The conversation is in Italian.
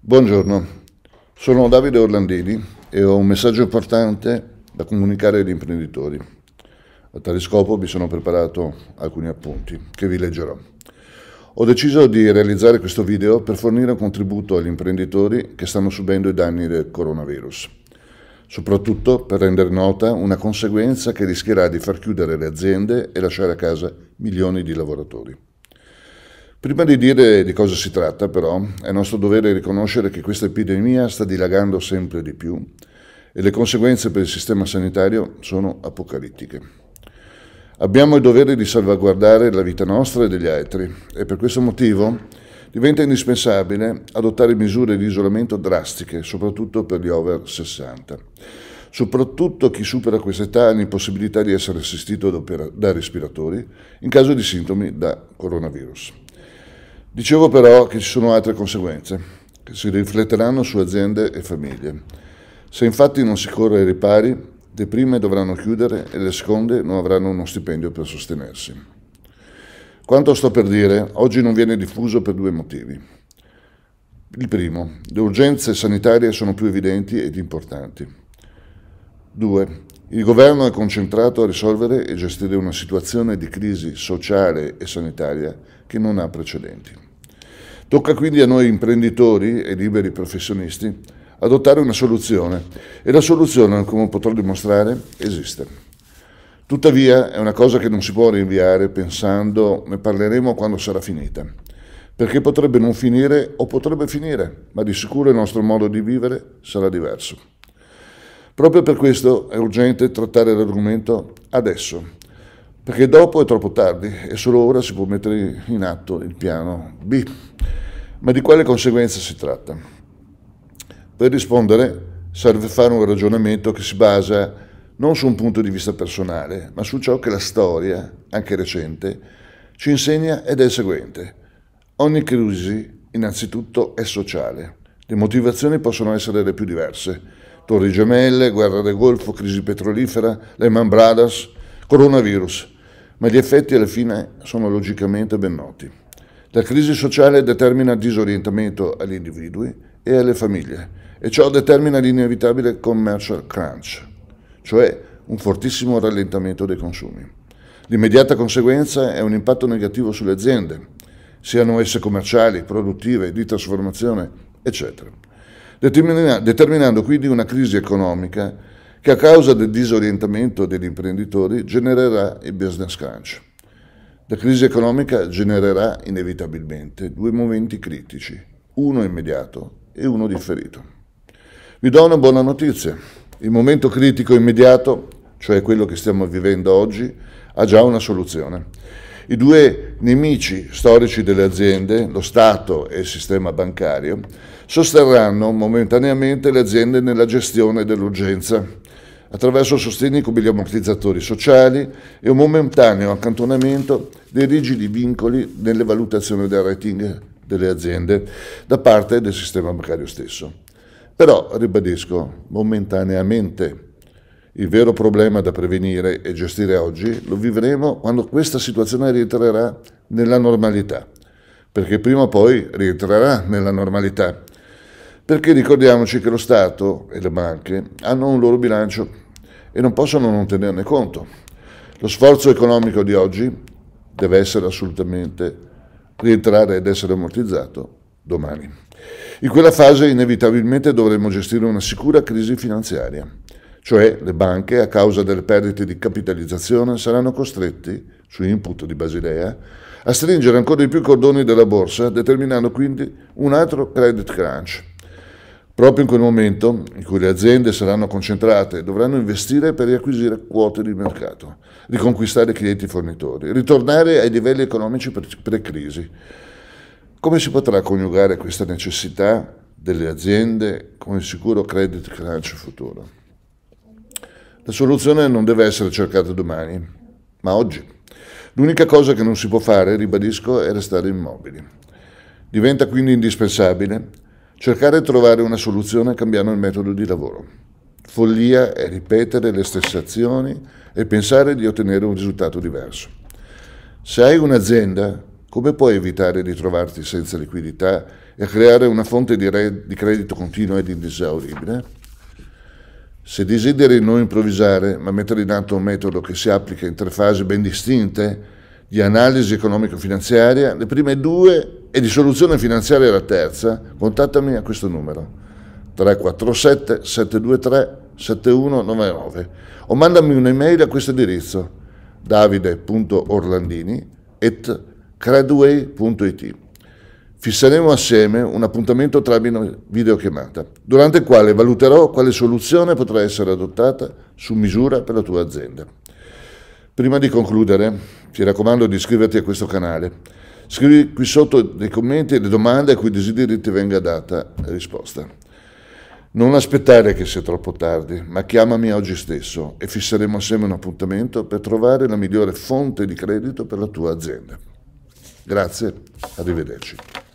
Buongiorno, sono Davide Orlandini e ho un messaggio importante da comunicare agli imprenditori. A tale scopo mi sono preparato alcuni appunti che vi leggerò. Ho deciso di realizzare questo video per fornire un contributo agli imprenditori che stanno subendo i danni del coronavirus, soprattutto per rendere nota una conseguenza che rischierà di far chiudere le aziende e lasciare a casa milioni di lavoratori. Prima di dire di cosa si tratta, però, è nostro dovere riconoscere che questa epidemia sta dilagando sempre di più e le conseguenze per il sistema sanitario sono apocalittiche. Abbiamo il dovere di salvaguardare la vita nostra e degli altri e per questo motivo diventa indispensabile adottare misure di isolamento drastiche, soprattutto per gli over 60. Soprattutto chi supera questa età ha l'impossibilità di essere assistito da respiratori in caso di sintomi da coronavirus. Dicevo però che ci sono altre conseguenze, che si rifletteranno su aziende e famiglie. Se infatti non si corre ai ripari, le prime dovranno chiudere e le seconde non avranno uno stipendio per sostenersi. Quanto sto per dire oggi non viene diffuso per due motivi. Il primo, le urgenze sanitarie sono più evidenti ed importanti. Due, il governo è concentrato a risolvere e gestire una situazione di crisi sociale e sanitaria che non ha precedenti. Tocca quindi a noi imprenditori e liberi professionisti adottare una soluzione e la soluzione, come potrò dimostrare, esiste. Tuttavia è una cosa che non si può rinviare pensando ne parleremo quando sarà finita, perché potrebbe non finire o potrebbe finire, ma di sicuro il nostro modo di vivere sarà diverso. Proprio per questo è urgente trattare l'argomento adesso, perché dopo è troppo tardi e solo ora si può mettere in atto il piano B. Ma di quale conseguenza si tratta? Per rispondere serve fare un ragionamento che si basa non su un punto di vista personale, ma su ciò che la storia, anche recente, ci insegna ed è il seguente. Ogni crisi, innanzitutto, è sociale. Le motivazioni possono essere le più diverse. Torri gemelle, guerra del Golfo, crisi petrolifera, Lehman Brothers, coronavirus ma gli effetti alla fine sono logicamente ben noti. La crisi sociale determina disorientamento agli individui e alle famiglie e ciò determina l'inevitabile commercial crunch, cioè un fortissimo rallentamento dei consumi. L'immediata conseguenza è un impatto negativo sulle aziende, siano esse commerciali, produttive, di trasformazione, eccetera, determinando quindi una crisi economica che a causa del disorientamento degli imprenditori genererà il business crunch. La crisi economica genererà inevitabilmente due momenti critici, uno immediato e uno differito. Vi do una buona notizia. Il momento critico immediato, cioè quello che stiamo vivendo oggi, ha già una soluzione. I due nemici storici delle aziende, lo Stato e il sistema bancario, sosterranno momentaneamente le aziende nella gestione dell'urgenza attraverso sostegni come gli ammortizzatori sociali e un momentaneo accantonamento dei rigidi vincoli nelle valutazioni del rating delle aziende da parte del sistema bancario stesso. Però, ribadisco, momentaneamente. Il vero problema da prevenire e gestire oggi lo vivremo quando questa situazione rientrerà nella normalità, perché prima o poi rientrerà nella normalità perché ricordiamoci che lo Stato e le banche hanno un loro bilancio e non possono non tenerne conto. Lo sforzo economico di oggi deve essere assolutamente rientrare ed essere ammortizzato domani. In quella fase inevitabilmente dovremo gestire una sicura crisi finanziaria, cioè le banche a causa delle perdite di capitalizzazione saranno costretti, su input di Basilea, a stringere ancora di più i cordoni della borsa, determinando quindi un altro credit crunch. Proprio in quel momento in cui le aziende saranno concentrate dovranno investire per riacquisire quote di mercato, riconquistare clienti e fornitori, ritornare ai livelli economici pre-crisi. Come si potrà coniugare questa necessità delle aziende con il sicuro credit crunch futuro? La soluzione non deve essere cercata domani, ma oggi. L'unica cosa che non si può fare, ribadisco, è restare immobili. Diventa quindi indispensabile Cercare di trovare una soluzione cambiando il metodo di lavoro. Follia è ripetere le stesse azioni e pensare di ottenere un risultato diverso. Se hai un'azienda, come puoi evitare di trovarti senza liquidità e creare una fonte di, re- di credito continua ed inesauribile? Se desideri non improvvisare, ma mettere in atto un metodo che si applica in tre fasi ben distinte, di analisi economico-finanziaria, le prime due e di soluzione finanziaria la terza, contattami a questo numero 347 723 7199 o mandami un'email a questo indirizzo davide.orlandini at credway.it. Fisseremo assieme un appuntamento tramite videochiamata, durante il quale valuterò quale soluzione potrà essere adottata su misura per la tua azienda. Prima di concludere, ti raccomando di iscriverti a questo canale. Scrivi qui sotto nei commenti le domande a cui desideri ti venga data risposta. Non aspettare che sia troppo tardi, ma chiamami oggi stesso e fisseremo assieme un appuntamento per trovare la migliore fonte di credito per la tua azienda. Grazie, arrivederci.